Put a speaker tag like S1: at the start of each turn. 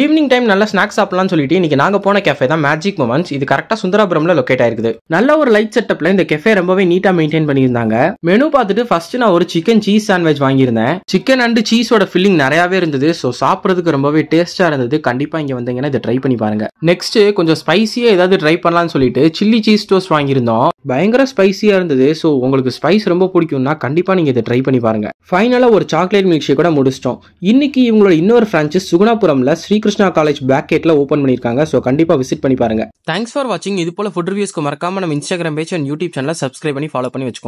S1: evening time நல்ல snacks சாப்பிடலாம்னு சொல்லிட்டு இன்னைக்கு நாங்க போன கேஃபே தான் மேஜிக் மொமன்ஸ் இது கரெக்டா சுந்தராபுரம்ல லொக்கேட் ஆயிருக்கு நல்ல ஒரு லைட் செட்டப்ல இந்த கெஃபே ரொம்பவே நீட்டா மெயின்டைன் பண்ணியிருந்தாங்க மெனு பார்த்துட்டு ஃபர்ஸ்ட் நான் ஒரு சிக்கன் சீஸ் சாண்ட்விச் வாங்கியிருந்தேன் சிக்கன் அண்ட் சீஸோட ஃபில்லிங் நிறையவே இருந்தது ஸோ சாப்பிட்றதுக்கு ரொம்பவே டேஸ்டா இருந்தது கண்டிப்பா இங்க வந்தீங்கன்னா இதை ட்ரை பண்ணி பாருங்க நெக்ஸ்ட் கொஞ்சம் ஸ்பைசியா ஏதாவது ட்ரை பண்ணலாம்னு சொல்லிட்டு சில்லி சீஸ் டோஸ்ட் வாங்கியிருந்தோம் பயங்கர ஸ்பைசியாக இருந்தது ஸோ உங்களுக்கு ஸ்பைஸ் ரொம்ப பிடிக்கும்னா கண்டிப்பாக நீங்கள் இதை ட்ரை பண்ணி பாருங்கள் ஃபைனலாக ஒரு சாக்லேட் மில்க் ஷேக் கூட முடிச்சிட்டோம் இன்னைக்கு இவங்களோட இன்னொரு ஃப்ரான்ச்சைஸ் சுகுணாபுரம்ல ஸ்ரீகிருஷ்ணா காலேஜ் பேக்கெட்டில் ஓப்பன் பண்ணியிருக்காங்க ஸோ கண்டிப்பாக விசிட் பண்ணி பாருங்கள் தேங்க்ஸ் ஃபார் வாட்சிங் இது போல ஃபுட் ரிவியூஸ்க்கு மறக்காம நம்ம Instagram page and YouTube channel subscribe பண்ணி ஃபாலோ பண்ணி வச்சுக்கோங்க